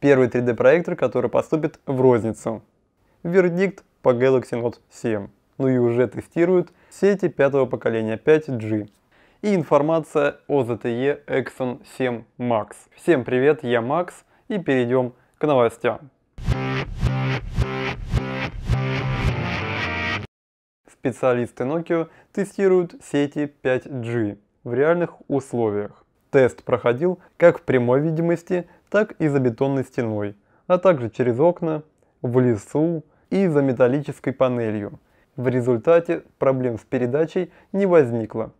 Первый 3D-проектор, который поступит в розницу. Вердикт по Galaxy Note 7. Ну и уже тестируют сети пятого поколения 5G. И информация о ZTE Exxon 7 Max. Всем привет, я Макс и перейдем к новостям. Специалисты Nokia тестируют сети 5G в реальных условиях. Тест проходил как в прямой видимости, так и за бетонной стеной, а также через окна, в лесу и за металлической панелью. В результате проблем с передачей не возникло.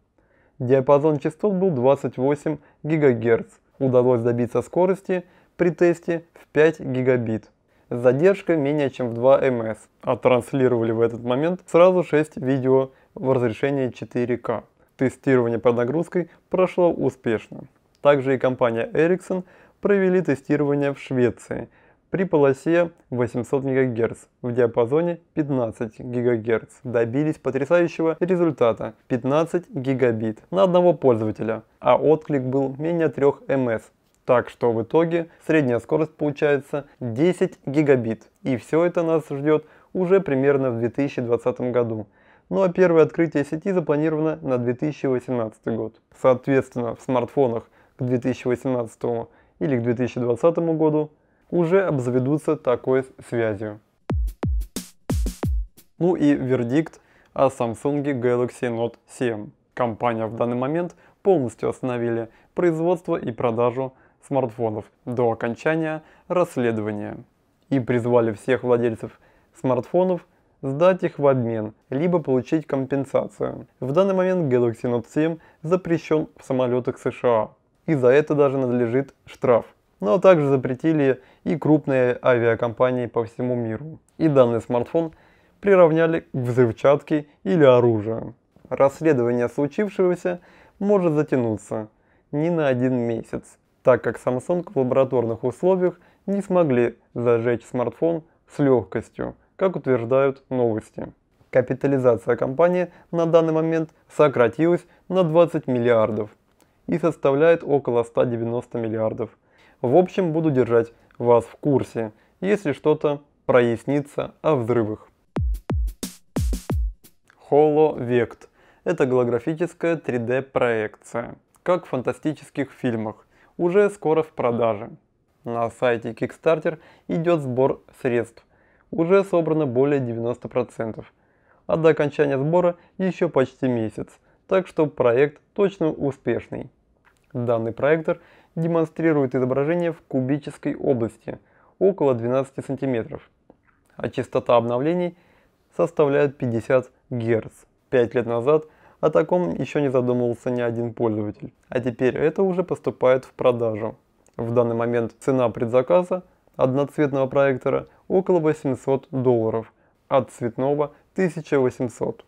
Диапазон частот был 28 ГГц. Удалось добиться скорости при тесте в 5 гигабит. Задержка менее чем в 2 МС, а транслировали в этот момент сразу 6 видео в разрешении 4К. Тестирование под нагрузкой прошло успешно. Также и компания Ericsson провели тестирование в Швеции при полосе 800 МГц в диапазоне 15 ГГц. Добились потрясающего результата 15 гигабит на одного пользователя, а отклик был менее 3 МС. Так что в итоге средняя скорость получается 10 гигабит. И все это нас ждет уже примерно в 2020 году. Ну а первое открытие сети запланировано на 2018 год. Соответственно, в смартфонах к 2018 или к 2020 году уже обзаведутся такой связью. Ну и вердикт о Samsung Galaxy Note 7. Компания в данный момент полностью остановили производство и продажу смартфонов до окончания расследования и призвали всех владельцев смартфонов сдать их в обмен, либо получить компенсацию. В данный момент Galaxy Note 7 запрещен в самолетах США, и за это даже надлежит штраф. Но также запретили и крупные авиакомпании по всему миру. И данный смартфон приравняли к взрывчатке или оружию. Расследование случившегося может затянуться не на один месяц, так как Samsung в лабораторных условиях не смогли зажечь смартфон с легкостью, как утверждают новости. Капитализация компании на данный момент сократилась на 20 миллиардов, и составляет около 190 миллиардов. В общем, буду держать вас в курсе, если что-то прояснится о взрывах. Холовект – это голографическая 3D-проекция, как в фантастических фильмах, уже скоро в продаже. На сайте Kickstarter идет сбор средств, уже собрано более 90%, а до окончания сбора еще почти месяц, так что проект точно успешный. Данный проектор демонстрирует изображение в кубической области, около 12 см, а частота обновлений составляет 50 Гц. Пять лет назад о таком еще не задумывался ни один пользователь, а теперь это уже поступает в продажу. В данный момент цена предзаказа одноцветного проектора около 800 долларов, а цветного 1800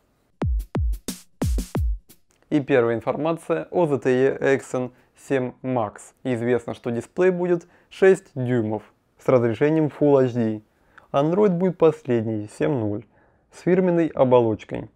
и первая информация о ZTE Action 7 Max. Известно, что дисплей будет 6 дюймов с разрешением Full HD. Android будет последний 7.0 с фирменной оболочкой.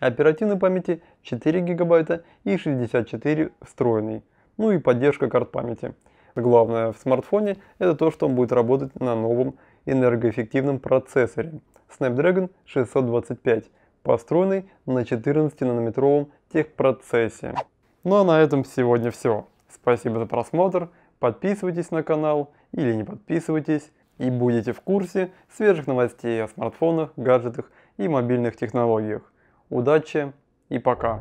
Оперативной памяти 4 ГБ и 64 встроенной. Ну и поддержка карт памяти. Главное в смартфоне это то, что он будет работать на новом энергоэффективном процессоре Snapdragon 625 построенный на 14-нанометровом техпроцессе. Ну а на этом сегодня все. Спасибо за просмотр, подписывайтесь на канал или не подписывайтесь и будете в курсе свежих новостей о смартфонах, гаджетах и мобильных технологиях. Удачи и пока!